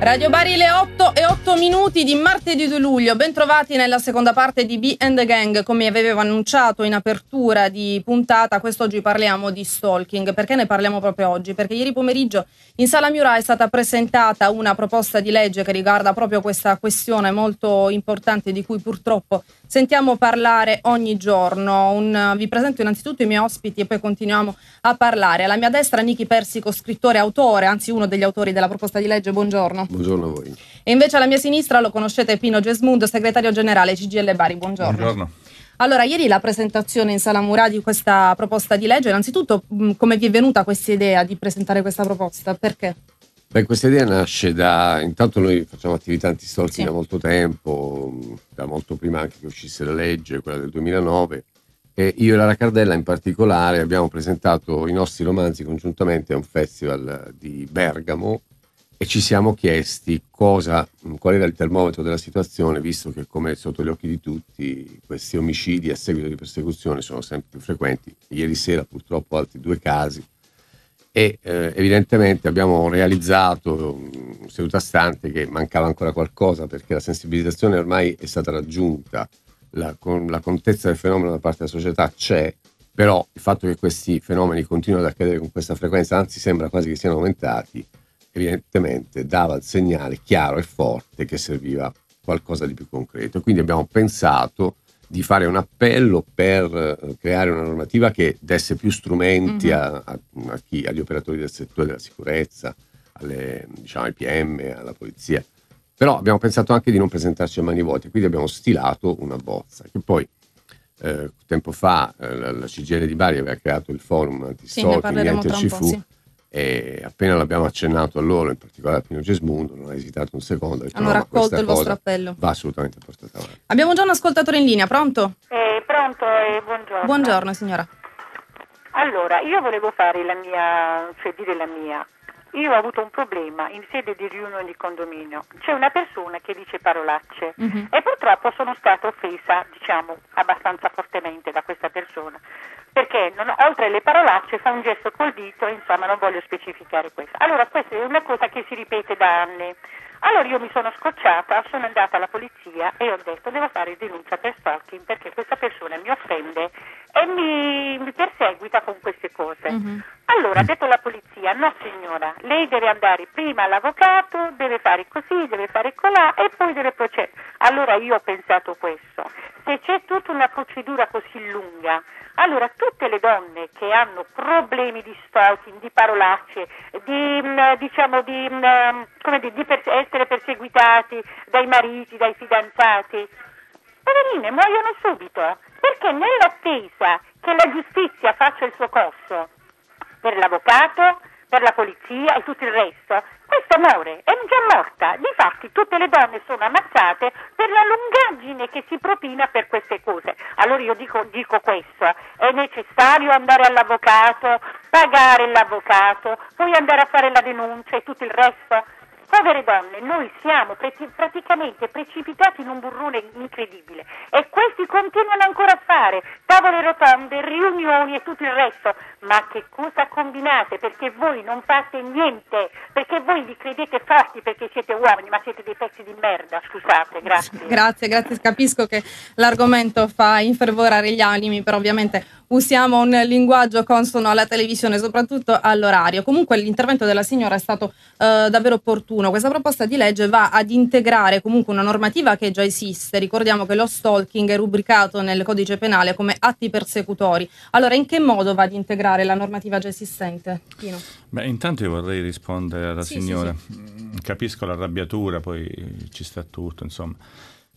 Radio Bari le 8 e 8 minuti di martedì 2 luglio, bentrovati nella seconda parte di Be and the Gang, come avevo annunciato in apertura di puntata, quest'oggi parliamo di stalking, perché ne parliamo proprio oggi? Perché ieri pomeriggio in Sala Miura è stata presentata una proposta di legge che riguarda proprio questa questione molto importante di cui purtroppo sentiamo parlare ogni giorno. Un, vi presento innanzitutto i miei ospiti e poi continuiamo a parlare. Alla mia destra Niki Persico, scrittore, e autore, anzi uno degli autori della proposta di legge, buongiorno. Buongiorno a voi. E invece alla mia sinistra lo conoscete Pino Gesmundo, segretario generale CGL Bari. Buongiorno. Buongiorno. Allora, ieri la presentazione in Sala Murà di questa proposta di legge, innanzitutto come vi è venuta questa idea di presentare questa proposta? Perché? Beh, questa idea nasce da. Intanto, noi facciamo attività antistalking sì. da molto tempo, da molto prima anche che uscisse la legge, quella del 2009. E io e Lara Cardella in particolare abbiamo presentato i nostri romanzi congiuntamente a un festival di Bergamo e ci siamo chiesti cosa, qual era il termometro della situazione, visto che come è sotto gli occhi di tutti questi omicidi a seguito di persecuzione sono sempre più frequenti. Ieri sera purtroppo altri due casi e eh, evidentemente abbiamo realizzato mm, seduta stante che mancava ancora qualcosa perché la sensibilizzazione ormai è stata raggiunta, la, con, la contezza del fenomeno da parte della società c'è, però il fatto che questi fenomeni continuino ad accadere con questa frequenza, anzi sembra quasi che siano aumentati, evidentemente dava il segnale chiaro e forte che serviva qualcosa di più concreto. Quindi abbiamo pensato di fare un appello per eh, creare una normativa che desse più strumenti mm-hmm. a, a, chi, agli operatori del settore della sicurezza, alle, diciamo, ai PM, alla polizia. Però abbiamo pensato anche di non presentarci a mani vuote, quindi abbiamo stilato una bozza che poi eh, tempo fa eh, la, la, CGL di Bari aveva creato il forum antistalking, sì, niente ci fu. Sì. E appena l'abbiamo accennato a loro, in particolare a Pino Gesmundo, non ha esitato un secondo. Detto, Hanno no, raccolto il vostro appello. Va assolutamente portata avanti. Abbiamo già un ascoltatore in linea, pronto? Eh, pronto eh, buongiorno. Buongiorno signora. Allora, io volevo fare la mia, cioè dire la mia. Io ho avuto un problema in sede di riunione di condominio. C'è una persona che dice parolacce mm-hmm. e purtroppo sono stata offesa, diciamo, abbastanza fortemente da questa persona perché non, oltre alle parolacce fa un gesto col dito, insomma non voglio specificare questo. Allora questa è una cosa che si ripete da anni. Allora io mi sono scocciata, sono andata alla polizia e ho detto devo fare denuncia per stalking perché questa persona mi offende e mi, mi perseguita con queste cose. Mm-hmm. Allora mm. ha detto la polizia, no signora, lei deve andare prima all'avvocato, deve fare così, deve fare colà e poi deve procedere. Allora io ho pensato questo se c'è tutta una procedura così lunga, allora tutte le donne che hanno problemi di stalking, di parolacce, di, mm, diciamo, di, mm, dire, di per, essere perseguitati dai mariti, dai fidanzati, poverine muoiono subito, perché nell'attesa che la giustizia faccia il suo corso per l'avvocato, per la polizia e tutto il resto, questo muore, è già morta. Difatti tutte le donne sono ammazzate per la lungaggine che si propina per queste cose. Allora io dico, dico questo, è necessario andare all'avvocato, pagare l'avvocato, poi andare a fare la denuncia e tutto il resto? povere donne, noi siamo pre- praticamente precipitati in un burrone incredibile e questi continuano ancora a fare tavole rotonde, riunioni e tutto il resto. Ma che cosa combinate? Perché voi non fate niente, perché voi vi credete fatti perché siete uomini, ma siete dei pezzi di merda. Scusate, grazie. Grazie, grazie, capisco che l'argomento fa infervorare gli animi, però ovviamente usiamo un linguaggio consono alla televisione, soprattutto all'orario. Comunque l'intervento della signora è stato eh, davvero opportuno. Questa proposta di legge va ad integrare comunque una normativa che già esiste. Ricordiamo che lo stalking è rubricato nel codice penale come atti persecutori. Allora, in che modo va ad integrare la normativa già esistente? Pino. Beh, intanto io vorrei rispondere alla sì, signora. Sì, sì. Mm, capisco l'arrabbiatura, poi ci sta tutto, insomma.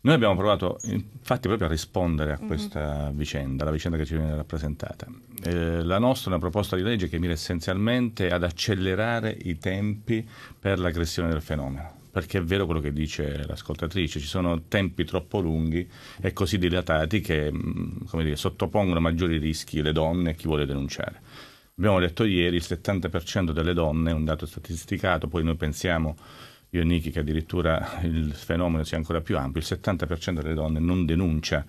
Noi abbiamo provato infatti proprio a rispondere a mhm. questa mm-hmm. vicenda, la vicenda che ci viene rappresentata. Eh, la nostra è una proposta di legge che mira essenzialmente ad accelerare i tempi per l'aggressione del fenomeno perché è vero quello che dice l'ascoltatrice, ci sono tempi troppo lunghi e così dilatati che mm, dire, sottopongono a maggiori rischi le donne e chi vuole denunciare. Abbiamo letto ieri che il 70% delle donne, un dato statisticato, poi noi pensiamo io e che addirittura il fenomeno sia ancora più ampio, il 70% delle donne non denuncia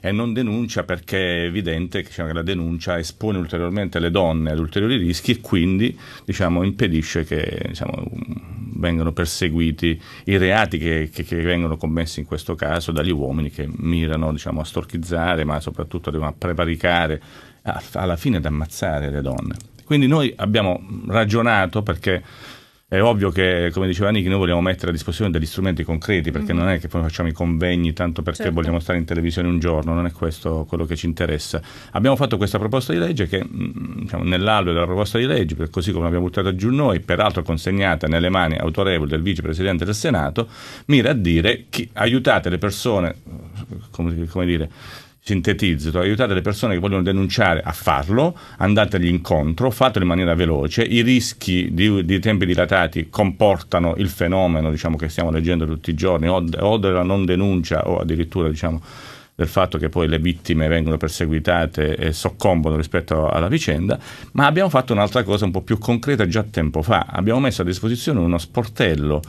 e non denuncia perché è evidente che diciamo, la denuncia espone ulteriormente le donne ad ulteriori rischi e quindi diciamo, impedisce che diciamo, vengano perseguiti i reati che, che, che, vengono commessi in questo caso dagli uomini che mirano diciamo, a storchizzare ma soprattutto a prevaricare, alla fine ad ammazzare le donne. Quindi noi abbiamo ragionato perché è ovvio che, come diceva Nick, noi vogliamo mettere a disposizione degli strumenti concreti, perché mm-hmm. non è che poi facciamo i convegni tanto perché certo. vogliamo stare in televisione un giorno, non è questo quello che ci interessa. Abbiamo fatto questa proposta di legge che, mm, diciamo, nell'alveo della proposta di legge, così come l'abbiamo buttata giù noi, peraltro consegnata nelle mani autorevoli del vicepresidente del Senato, mira a dire che aiutate le persone, come, come dire, sintetizzo, aiutate le persone che vogliono denunciare a farlo, andategli incontro, fatelo in maniera veloce, i rischi di, di tempi dilatati comportano il fenomeno diciamo, che stiamo leggendo tutti i giorni o, o della non denuncia o addirittura diciamo, del fatto che poi le vittime vengono perseguitate e soccombono rispetto alla vicenda, ma abbiamo fatto un'altra cosa un po' più concreta già tempo fa. Abbiamo messo a disposizione uno sportello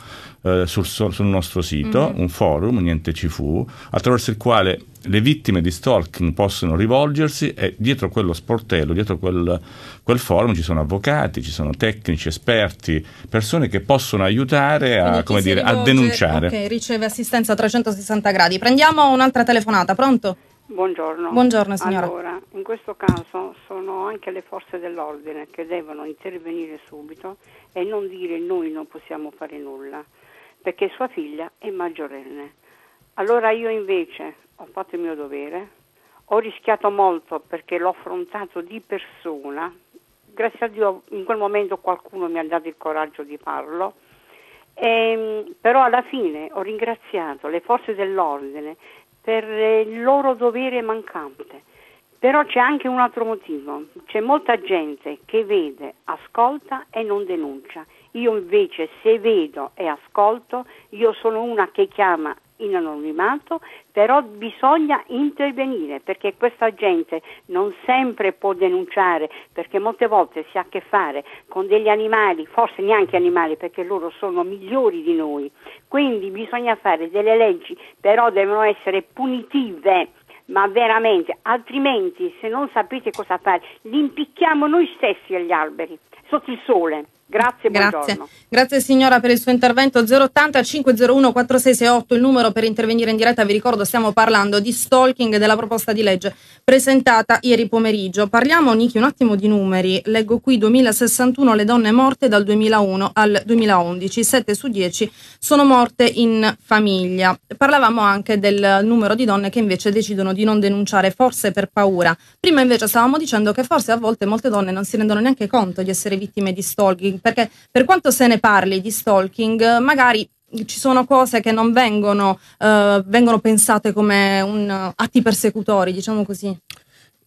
eh, sul, sul, nostro sito, mm-hmm. un forum, niente ci fu, attraverso il quale le vittime di stalking possono rivolgersi e dietro quello sportello, dietro quel, quel, forum ci sono avvocati, ci sono tecnici, esperti, persone che possono aiutare a, dire, rivolge, a denunciare. Ok, riceve assistenza a 360 gradi. Prendiamo un'altra telefonata, pronto? Buongiorno. Buongiorno signora. Allora, in questo caso sono anche le forze dell'ordine che devono intervenire subito e non dire noi non possiamo fare nulla, perché sua figlia è maggiorenne. Allora io invece ho fatto il mio dovere, ho rischiato molto perché l'ho affrontato di persona, grazie a Dio in quel momento qualcuno mi ha dato il coraggio di farlo, e, ehm, però alla fine ho ringraziato le forze dell'ordine per il loro dovere mancante. Però c'è anche un altro motivo, c'è molta gente che vede, ascolta e non denuncia. Io invece se vedo e ascolto, io sono una che chiama in anonimato, però bisogna intervenire perché questa gente non sempre può denunciare perché molte volte si ha a che fare con degli animali, forse neanche animali perché loro sono migliori di noi, quindi bisogna fare delle leggi, però devono essere punitive ma veramente, altrimenti se non sapete cosa fare, li impicchiamo noi stessi agli alberi, sotto il sole. Grazie, Grazie. Grazie. signora per il suo intervento. 080 501 4668 il numero per intervenire in diretta. Vi ricordo stiamo parlando di stalking della proposta di legge presentata ieri pomeriggio. Parliamo Niki un attimo di numeri. Leggo qui 2061 le donne morte dal 2001 al 2011, 7 su 10 sono morte in famiglia. Parlavamo anche del numero di donne che invece decidono di non denunciare forse per paura. Prima invece stavamo dicendo che forse a volte molte donne non si rendono neanche conto di essere vittime di stalking perché per quanto se ne parli di stalking, magari ci sono cose che non vengono, eh, vengono pensate come un, eh, atti persecutori, diciamo così.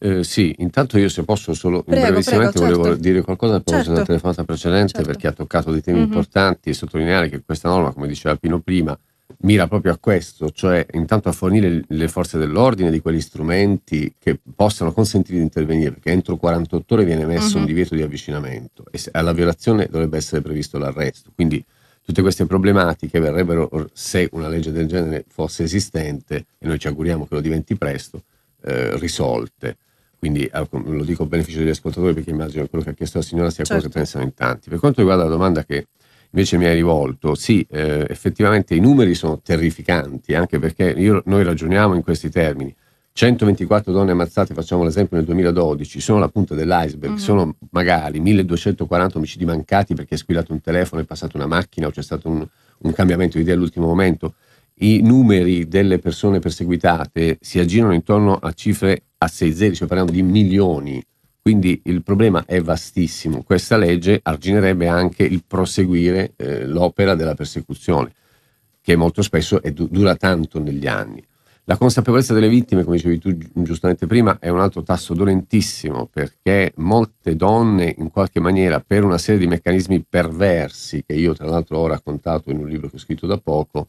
Eh, sì, intanto io se posso solo prego, brevissimamente prego, certo. volevo certo. dire qualcosa per certo. una telefonata precedente certo. perché ha toccato dei temi mm-hmm. importanti e sottolineare che questa norma, come diceva Pino prima, mira proprio a questo, cioè intanto a fornire le forze dell'ordine di quegli strumenti che possano consentire di intervenire, perché entro 48 ore viene messo uh-huh. un mhm. divieto di avvicinamento e alla violazione dovrebbe essere previsto l'arresto. Quindi tutte queste problematiche verrebbero, se una legge del genere fosse esistente, e noi ci auguriamo che lo diventi presto, eh, risolte. Quindi ah, lo dico a beneficio degli ascoltatori perché immagino che quello che ha chiesto la signora sia certo. quello che certo. pensano in tanti. Per quanto riguarda la domanda che invece mi hai rivolto, sì, eh, effettivamente i numeri sono terrificanti, anche perché io, noi ragioniamo in questi termini. 124 donne ammazzate, facciamo l'esempio nel 2012, sono la punta dell'iceberg, mm-hmm. sono magari 1240 omicidi mancati perché è squillato un telefono, è passata una macchina o c'è stato un, un cambiamento di idea all'ultimo momento. I numeri delle persone perseguitate si aggirano intorno a cifre a 6 zeri, cioè parliamo di milioni. Quindi il problema è vastissimo. Questa legge arginerebbe anche il proseguire eh, l'opera della persecuzione, che molto spesso du- dura tanto negli anni. La consapevolezza delle vittime, come dicevi tu giustamente prima, è un altro tasso dolentissimo perché molte donne, in qualche maniera, per una serie di meccanismi perversi, che io tra l'altro ho raccontato in un libro che ho scritto da poco,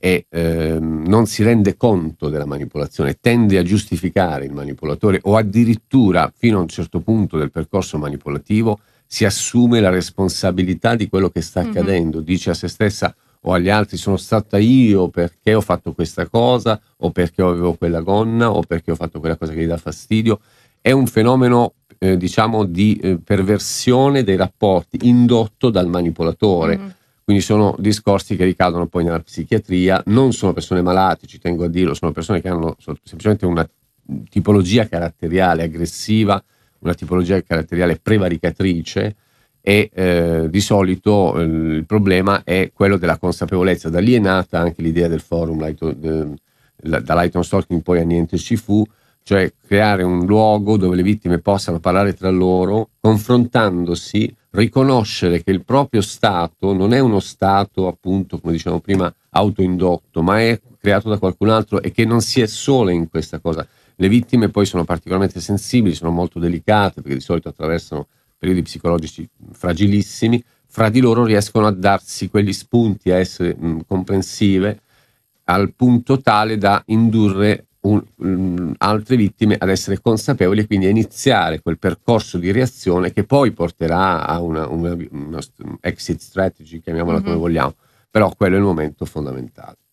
e ehm, non si rende conto della manipolazione, tende a giustificare il manipolatore o addirittura fino a un certo punto del percorso manipolativo si assume la responsabilità di quello che sta mhm. accadendo, mm-hmm. dice a se stessa o agli altri sono stata io perché ho fatto questa cosa o perché avevo quella gonna o perché ho fatto quella cosa che gli dà fastidio. È un fenomeno eh, diciamo di eh, perversione dei rapporti indotto dal manipolatore. Mm-hmm quindi sono discorsi che ricadono poi nella psichiatria, non sono persone malate, ci tengo a dirlo, sono persone che hanno semplicemente una tipologia caratteriale aggressiva, una tipologia caratteriale prevaricatrice e eh, di solito eh, il problema è quello della consapevolezza. Da lì è nata anche l'idea del forum, Lighton, eh, da Lighton Stalking poi a niente ci fu, cioè creare un luogo dove le vittime possano parlare tra loro confrontandosi riconoscere che il proprio Stato non è uno Stato, appunto, come dicevamo prima, autoindotto, ma è creato da qualcun altro e che non si è sole in questa cosa. Le vittime poi sono particolarmente sensibili, sono molto delicate, perché di solito attraversano periodi psicologici fragilissimi, fra di loro riescono a darsi quegli spunti, a essere mh, comprensive, al punto tale da indurre un, um, altre vittime ad essere consapevoli e quindi a iniziare quel percorso di reazione che poi porterà a una, una, una exit strategy, chiamiamola mm-hmm. come mhm. vogliamo, però quello è il momento fondamentale.